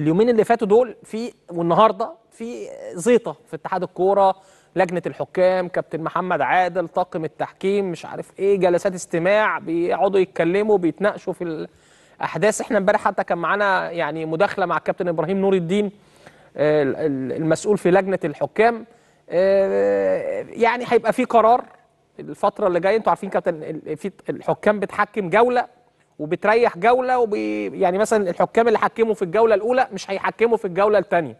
اليومين اللي فاتوا دول في والنهارده في زيطه في اتحاد الكوره لجنه الحكام كابتن محمد عادل طاقم التحكيم مش عارف ايه جلسات استماع بيقعدوا يتكلموا بيتناقشوا في الاحداث احنا امبارح حتى كان معانا يعني مداخله مع الكابتن ابراهيم نور الدين آه، المسؤول في لجنه الحكام آه، يعني هيبقى في قرار الفتره اللي جايه انتوا عارفين كابتن في الحكام بتحكم جوله وبتريح جوله وبي يعني مثلا الحكام اللي حكموا في الجوله الاولى مش هيحكموا في الجوله الثانيه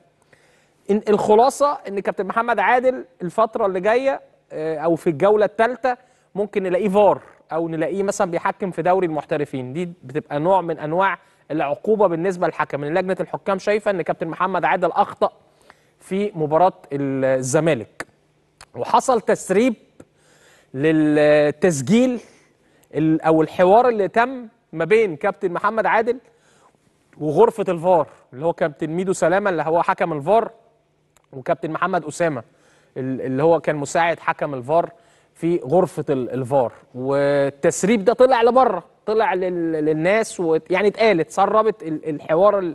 الخلاصه ان كابتن محمد عادل الفتره اللي جايه آه، او في الجوله الثالثه ممكن نلاقيه فار او نلاقيه مثلا بيحكم في دوري المحترفين دي بتبقى نوع من انواع العقوبه بالنسبه للحكم لان لجنه الحكام شايفه ان كابتن محمد عادل اخطا في مباراه الزمالك وحصل تسريب للتسجيل او الحوار اللي تم ما بين كابتن محمد عادل وغرفه الفار اللي هو كابتن ميدو سلامه اللي هو حكم الفار وكابتن محمد اسامه اللي هو كان مساعد حكم الفار في غرفه الفار والتسريب ده طلع لبره طلع للناس ويعني اتقال اتسربت الحوار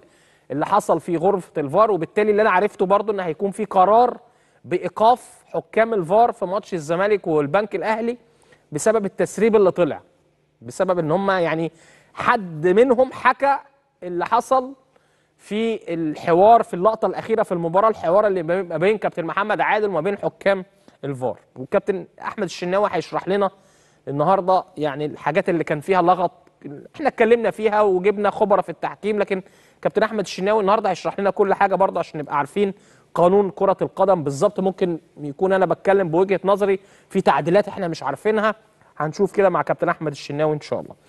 اللي حصل في غرفه الفار وبالتالي اللي انا عرفته برضو ان هيكون في قرار بايقاف حكام الفار في ماتش الزمالك والبنك الاهلي بسبب التسريب اللي طلع بسبب ان هم يعني حد منهم حكى اللي حصل في الحوار في اللقطه الاخيره في المباراه الحوار اللي ما بين كابتن محمد عادل وما بين حكام الفار وكابتن احمد الشناوي هيشرح لنا النهارده يعني الحاجات اللي كان فيها لغط احنا اتكلمنا فيها وجبنا خبره في التحكيم لكن كابتن احمد الشناوي النهارده هيشرح لنا كل حاجه برضه عشان نبقى عارفين قانون كره القدم بالظبط ممكن يكون انا بتكلم بوجهه نظري في تعديلات احنا مش عارفينها هنشوف كده مع كابتن احمد الشناوي ان شاء الله